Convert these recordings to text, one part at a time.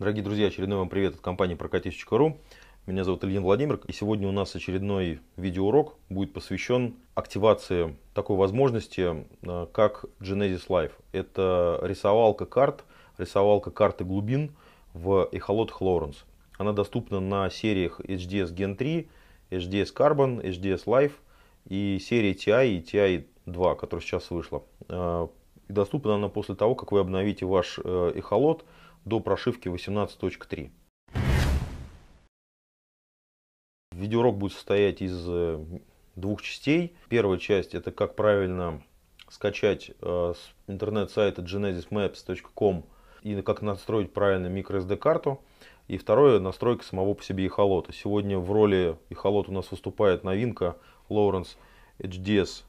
Дорогие друзья, очередной вам привет от компании прокатись.ру. Меня зовут Ильин Владимир, и сегодня у нас очередной видеоурок будет посвящен активации такой возможности, э, как Genesis Live. Это рисовалка карт, рисовалка карты глубин в Echolot Chlorence. Она доступна на сериях HDS Gen 3, HDS Carbon, HDS Live и серии TI и TI 2, которая сейчас вышла. Э, и доступна она после того, как вы обновите ваш э, эхолот. Э, до прошивки 18.3. Видеоурок будет состоять из э, двух частей. Первая часть это как правильно скачать э, с интернет-сайта genesismaps.com и как настроить правильно microSD карту. И второе, настройка самого по себе эхолота. Сегодня в роли эхолот у нас выступает новинка Lawrence HDS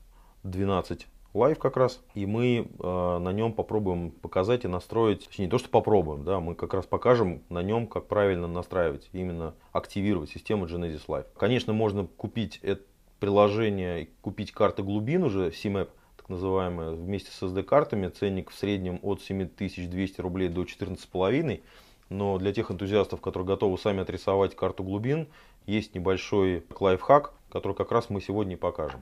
12 лайв как раз, и мы э, на нем попробуем показать и настроить, точнее, не то, что попробуем, да, мы как раз покажем на нем, как правильно настраивать, именно активировать систему Genesis Live. Конечно, можно купить это приложение, купить карты глубин уже, CMAP, так называемая, вместе с SD-картами, ценник в среднем от 7200 рублей до 14,5, но для тех энтузиастов, которые готовы сами отрисовать карту глубин, есть небольшой лайфхак, который как раз мы сегодня покажем.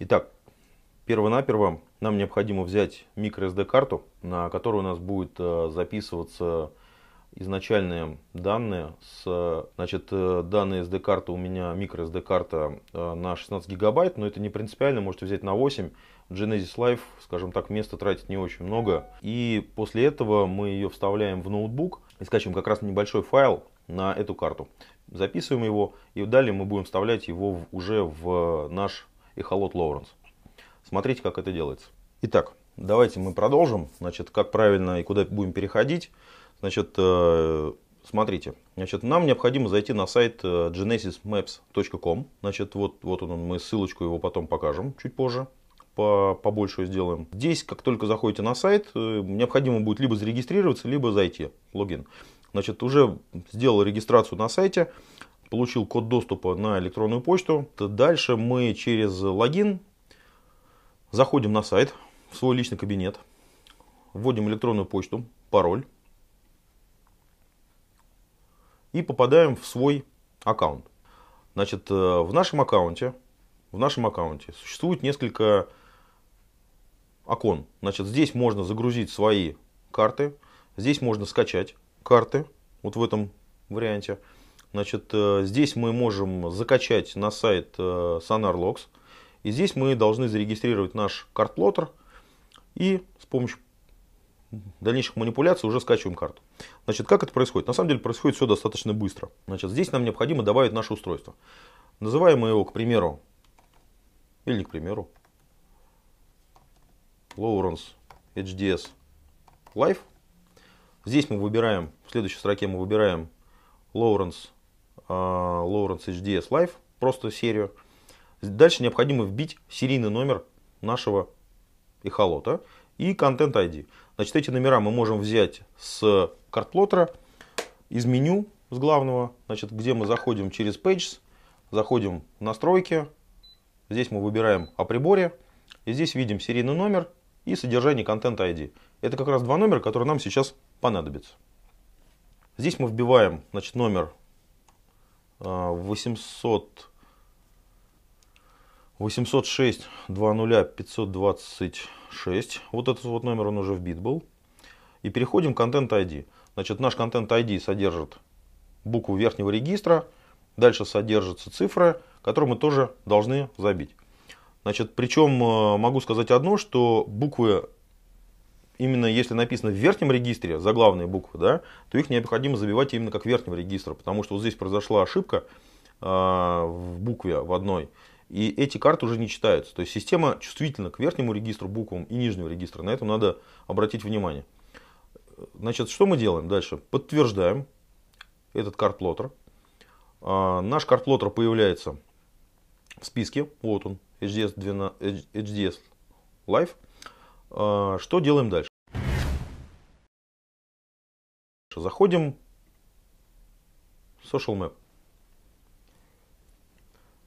Итак, перво-наперво нам необходимо взять microSD-карту, на которую у нас будет э, записываться изначальные данные. С, значит, э, данные SD-карты у меня, microSD-карта э, на 16 гигабайт, но это не принципиально, можете взять на 8. Genesis Live, скажем так, места тратить не очень много. И после этого мы ее вставляем в ноутбук и скачиваем как раз небольшой файл на эту карту. Записываем его и далее мы будем вставлять его уже в наш и Холод Лоуренс. Смотрите, как это делается. Итак, давайте мы продолжим. Значит, как правильно и куда будем переходить. Значит, э, смотрите. Значит, нам необходимо зайти на сайт э, genesismaps.com. Значит, вот, вот он, мы ссылочку его потом покажем чуть позже по, побольше сделаем. Здесь, как только заходите на сайт, э, необходимо будет либо зарегистрироваться, либо зайти, логин. Значит, уже сделал регистрацию на сайте получил код доступа на электронную почту. Дальше мы через логин заходим на сайт, в свой личный кабинет, вводим электронную почту, пароль и попадаем в свой аккаунт. Значит, э, в нашем аккаунте, в нашем аккаунте существует несколько окон. Значит, здесь можно загрузить свои карты, здесь можно скачать карты, вот в этом варианте. Значит, э, здесь мы можем закачать на сайт э, SonarLogs. И здесь мы должны зарегистрировать наш картплоттер И с помощью дальнейших манипуляций уже скачиваем карту. Значит, как это происходит? На самом деле происходит все достаточно быстро. Значит, здесь нам необходимо добавить наше устройство. Называем мы его, к примеру, или не к примеру, Lawrence HDS Live. Здесь мы выбираем, в следующей строке мы выбираем Lawrence а, Lawrence HDS Live, просто серию. Дальше необходимо вбить серийный номер нашего эхолота и контент ID. Значит, эти номера мы можем взять с картплотера из меню, с главного, значит, где мы заходим через Pages, заходим в настройки, здесь мы выбираем о приборе, и здесь видим серийный номер и содержание контент ID. Это как раз два номера, которые нам сейчас понадобятся. Здесь мы вбиваем значит, номер 800 806 20 526. Вот этот вот номер, он уже вбит был. И переходим к контент ID. Значит, наш контент ID содержит букву верхнего регистра. Дальше содержатся цифры, которые мы тоже должны забить. Значит, причем э, могу сказать одно, что буквы именно если написано в верхнем регистре заглавные буквы, да, то их необходимо забивать именно как в верхнем регистре, потому что вот здесь произошла ошибка э, в букве в одной, и эти карты уже не читаются. То есть система чувствительна к верхнему регистру буквам и нижнему регистру. На это надо обратить внимание. Значит, что мы делаем дальше? Подтверждаем этот карт-плоттер. Э, а, наш карт-плоттер появляется в списке. Вот он, HDS, 12, HDS Live. А, что делаем дальше? Заходим в Social Map.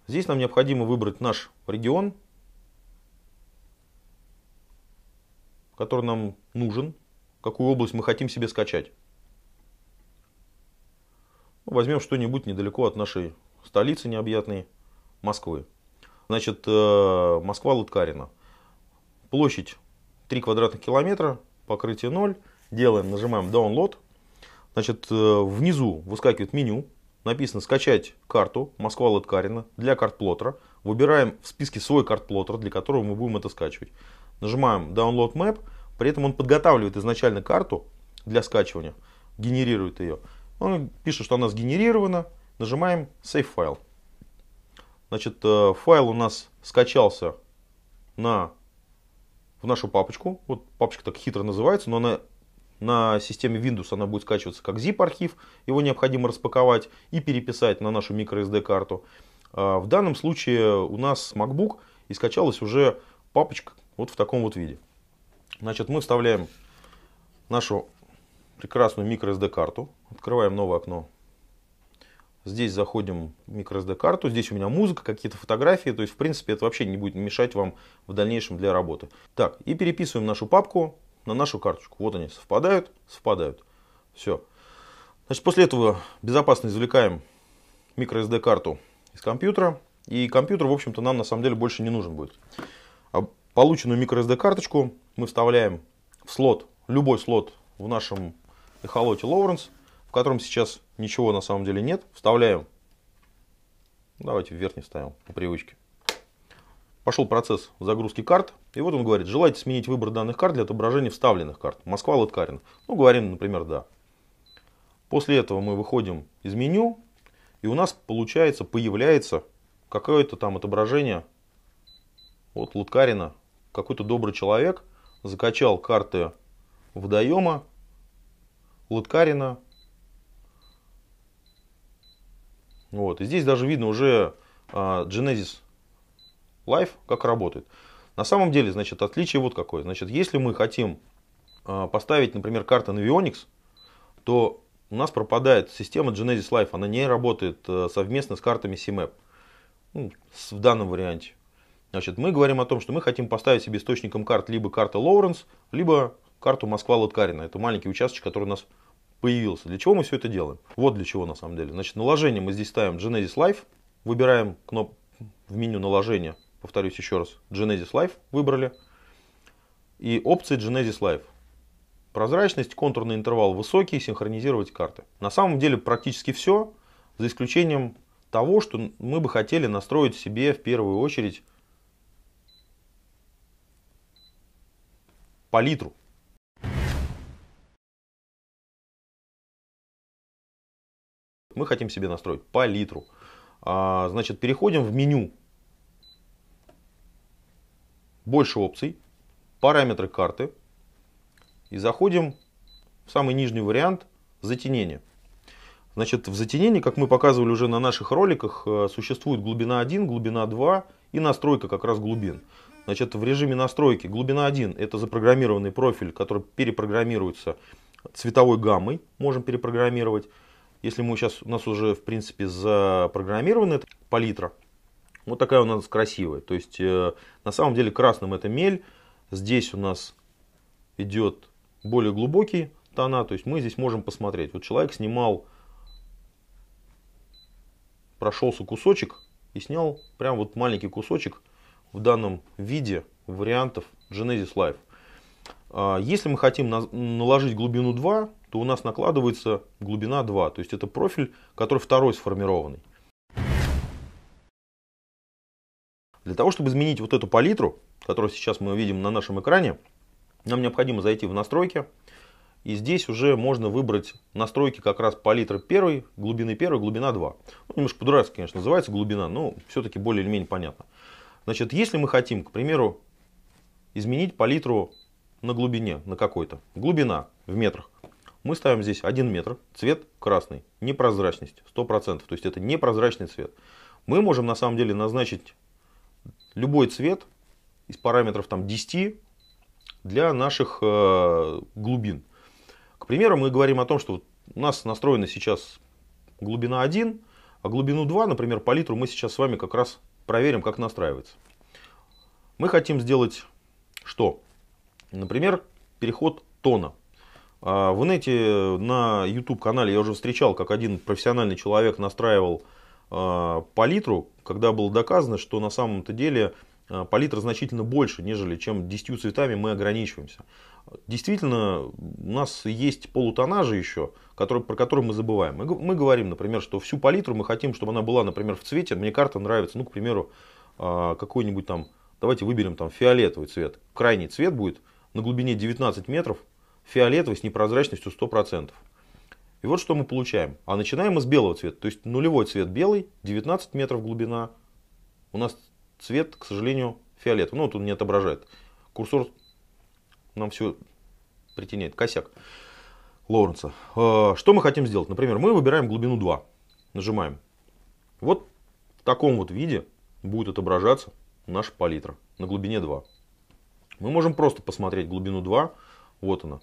Здесь нам необходимо выбрать наш регион, который нам нужен, какую область мы хотим себе скачать. Ну, возьмем что-нибудь недалеко от нашей столицы необъятной, Москвы. Значит, э, Москва-Лыткарина. Площадь 3 квадратных километра, покрытие 0. Делаем, нажимаем download. Значит, э, внизу выскакивает меню. Написано скачать карту Москва Латкарина для картплотера. Выбираем в списке свой картплотер, для которого мы будем это скачивать. Нажимаем download map. При этом он подготавливает изначально карту для скачивания, генерирует ее. Он пишет, что она сгенерирована. Нажимаем save файл. Значит, э, файл у нас скачался на в нашу папочку. Вот папочка так хитро называется, но она на системе Windows она будет скачиваться как zip-архив. Его необходимо распаковать и переписать на нашу microSD-карту. А, в данном случае у нас MacBook и скачалась уже папочка вот в таком вот виде. Значит, мы вставляем нашу прекрасную microSD-карту. Открываем новое окно Здесь заходим в microSD-карту, здесь у меня музыка, какие-то фотографии, то есть, в принципе, это вообще не будет мешать вам в дальнейшем для работы. Так, и переписываем нашу папку на нашу карточку. Вот они совпадают, совпадают. Все. Значит, после этого безопасно извлекаем microSD-карту из компьютера. И компьютер, в общем-то, нам на самом деле больше не нужен будет. А полученную microSD-карточку мы вставляем в слот, любой слот в нашем эхолоте Лоуренс котором сейчас ничего на самом деле нет, вставляем. Давайте в верхний вставим по привычке. Пошел процесс загрузки карт. И вот он говорит, желаете сменить выбор данных карт для отображения вставленных карт. Москва, Латкарин. Ну, говорим, например, да. После этого мы выходим из меню. И у нас получается, появляется какое-то там отображение вот Луткарина. Какой-то добрый человек закачал карты водоема Луткарина, Вот. И здесь даже видно уже а, Genesis Live, как работает. На самом деле, значит, отличие вот какое. Значит, если мы хотим а, поставить, например, карты на Vionix, то у нас пропадает система Genesis Live, она не работает э, совместно с картами CMAP ну, в данном варианте. Значит, мы говорим о том, что мы хотим поставить себе источником карт либо карта Лоуренс, либо карту Москва-Лоткарина. Это маленький участок, который у нас появился. Для чего мы все это делаем? Вот для чего на самом деле. Значит, наложение мы здесь ставим Genesis Live, выбираем кноп в меню наложения, повторюсь еще раз, Genesis Live выбрали, и опции Genesis Live. Прозрачность, контурный интервал высокий, синхронизировать карты. На самом деле практически все, за исключением того, что мы бы хотели настроить себе в первую очередь палитру. мы хотим себе настроить палитру. А, значит, переходим в меню. Больше опций, параметры карты. И заходим в самый нижний вариант затенение. Значит, в затенении, как мы показывали уже на наших роликах, э, существует глубина 1, глубина 2 и настройка как раз глубин. Значит, в режиме настройки глубина 1 это запрограммированный профиль, который перепрограммируется цветовой гаммой, можем перепрограммировать. Если мы сейчас, у нас уже, в принципе, запрограммирована палитра, вот такая у нас красивая. То есть, э, на самом деле, красным это мель. Здесь у нас идет более глубокие тона. То есть, мы здесь можем посмотреть. Вот человек снимал, прошелся кусочек и снял прям вот маленький кусочек в данном виде вариантов Genesis Live. А, если мы хотим наложить глубину 2, то у нас накладывается глубина 2. То есть это профиль, который второй сформированный. Для того, чтобы изменить вот эту палитру, которую сейчас мы видим на нашем экране, нам необходимо зайти в настройки. И здесь уже можно выбрать настройки как раз палитры первой глубины первой глубина 2. Ну, немножко по-дурацки, конечно, называется глубина, но все-таки более или менее понятно. Значит, если мы хотим, к примеру, изменить палитру на глубине, на какой-то, глубина в метрах, мы ставим здесь 1 метр, цвет красный, непрозрачность 100%, то есть это непрозрачный цвет. Мы можем на самом деле назначить любой цвет из параметров там, 10 для наших э, глубин. К примеру, мы говорим о том, что у нас настроена сейчас глубина 1, а глубину 2, например, палитру мы сейчас с вами как раз проверим, как настраивается. Мы хотим сделать что? Например, переход тона. А, в инете на YouTube-канале я уже встречал, как один профессиональный человек настраивал а, палитру, когда было доказано, что на самом-то деле а, палитра значительно больше, нежели чем 10 цветами мы ограничиваемся. Действительно, у нас есть полутона же еще, который, про которые мы забываем. Мы, мы говорим, например, что всю палитру мы хотим, чтобы она была, например, в цвете. Мне карта нравится, ну, к примеру, какой-нибудь там, давайте выберем там фиолетовый цвет. Крайний цвет будет на глубине 19 метров – фиолетовый с непрозрачностью 100%. И вот что мы получаем. А начинаем мы с белого цвета. То есть нулевой цвет белый, 19 метров глубина. У нас цвет, к сожалению, фиолетовый. Ну, вот он не отображает. Курсор нам все притеняет. Косяк Лоуренса. Э, что мы хотим сделать? Например, мы выбираем глубину 2. Нажимаем. Вот в таком вот виде будет отображаться наша палитра на глубине 2. Мы можем просто посмотреть глубину 2. Вот она.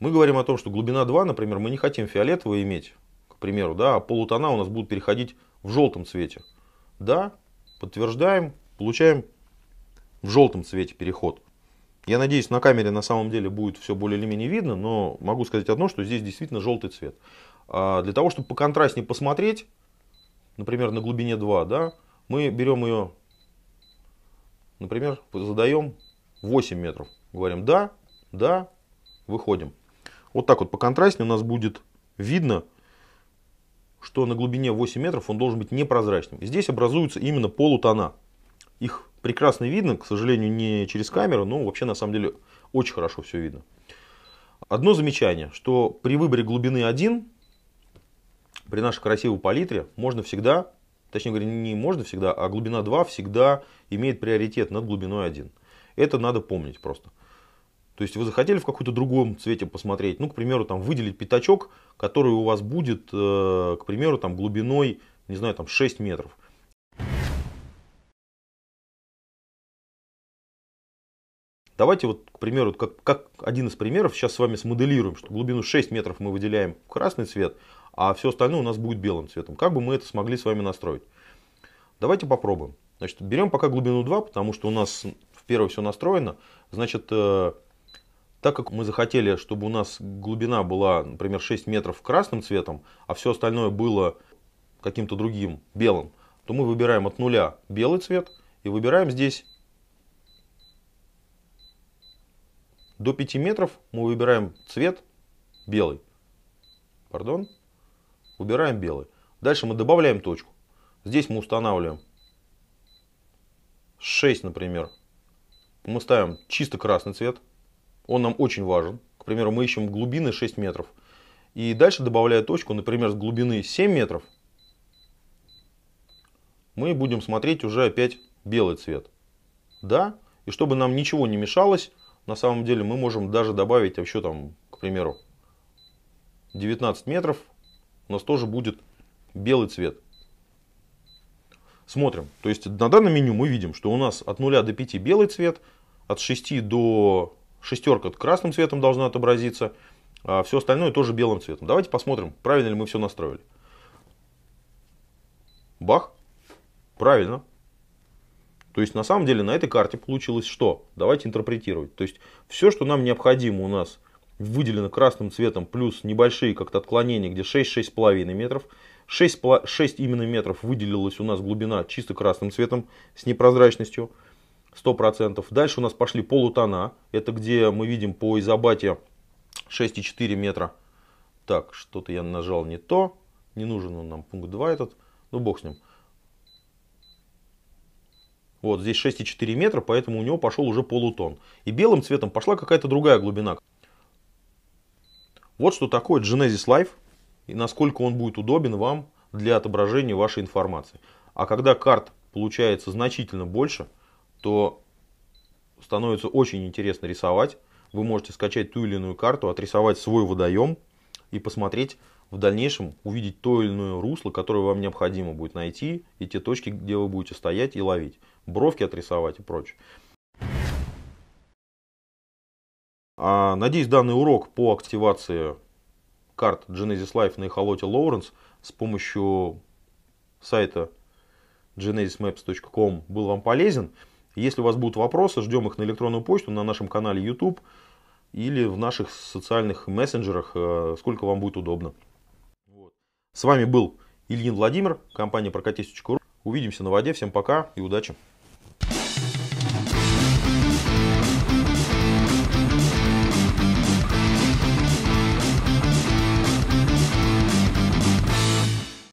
Мы говорим о том, что глубина 2, например, мы не хотим фиолетовую иметь, к примеру, да, а полутона у нас будут переходить в желтом цвете. Да, подтверждаем, получаем в желтом цвете переход. Я надеюсь, на камере на самом деле будет все более или менее видно, но могу сказать одно, что здесь действительно желтый цвет. А для того, чтобы поконтрастнее посмотреть, например, на глубине 2, да, мы берем ее, например, задаем 8 метров. Говорим «да», «да», выходим. Вот так вот по контрасте у нас будет видно, что на глубине 8 метров он должен быть непрозрачным. И здесь образуются именно полутона. Их прекрасно видно, к сожалению, не через камеру, но вообще на самом деле очень хорошо все видно. Одно замечание, что при выборе глубины 1, при нашей красивой палитре, можно всегда, точнее говоря, не можно всегда, а глубина 2 всегда имеет приоритет над глубиной 1. Это надо помнить просто. То есть вы захотели в каком-то другом цвете посмотреть, ну, к примеру, там выделить пятачок, который у вас будет, э, к примеру, там глубиной, не знаю, там 6 метров. Давайте вот, к примеру, как, как один из примеров сейчас с вами смоделируем, что глубину 6 метров мы выделяем в красный цвет, а все остальное у нас будет белым цветом. Как бы мы это смогли с вами настроить? Давайте попробуем. Значит, берем пока глубину 2, потому что у нас в первой все настроено. Значит, э, так как мы захотели, чтобы у нас глубина была, например, 6 метров красным цветом, а все остальное было каким-то другим, белым, то мы выбираем от нуля белый цвет и выбираем здесь до 5 метров мы выбираем цвет белый. Пардон. Выбираем белый. Дальше мы добавляем точку. Здесь мы устанавливаем 6, например. Мы ставим чисто красный цвет. Он нам очень важен. К примеру, мы ищем глубины 6 метров. И дальше, добавляя точку, например, с глубины 7 метров, мы будем смотреть уже опять белый цвет. Да, и чтобы нам ничего не мешалось, на самом деле мы можем даже добавить еще там, к примеру, 19 метров. У нас тоже будет белый цвет. Смотрим. То есть на данном меню мы видим, что у нас от 0 до 5 белый цвет, от 6 до шестерка красным цветом должна отобразиться, а все остальное тоже белым цветом. Давайте посмотрим, правильно ли мы все настроили. Бах, правильно. То есть на самом деле на этой карте получилось что? Давайте интерпретировать. То есть все, что нам необходимо у нас выделено красным цветом, плюс небольшие как-то отклонения, где 6-6,5 метров. 6, 6 именно метров выделилась у нас глубина чисто красным цветом с непрозрачностью. 100%. Дальше у нас пошли полутона. Это где мы видим по изобате 6,4 метра. Так, что-то я нажал не то. Не нужен он нам пункт 2 этот. Ну, бог с ним. Вот, здесь 6,4 метра, поэтому у него пошел уже полутон. И белым цветом пошла какая-то другая глубина. Вот что такое Genesis Live и насколько он будет удобен вам для отображения вашей информации. А когда карт получается значительно больше – то становится очень интересно рисовать. Вы можете скачать ту или иную карту, отрисовать свой водоем и посмотреть в дальнейшем, увидеть то или иное русло, которое вам необходимо будет найти, и те точки, где вы будете стоять и ловить. Бровки отрисовать и прочее. А, надеюсь, данный урок по активации карт Genesis Life на эхолоте Лоуренс с помощью сайта genesismaps.com был вам полезен. Если у вас будут вопросы, ждем их на электронную почту, на нашем канале YouTube или в наших социальных мессенджерах, э, сколько вам будет удобно. Вот. С вами был Ильин Владимир, компания прокатись.ру. Увидимся на воде, всем пока и удачи!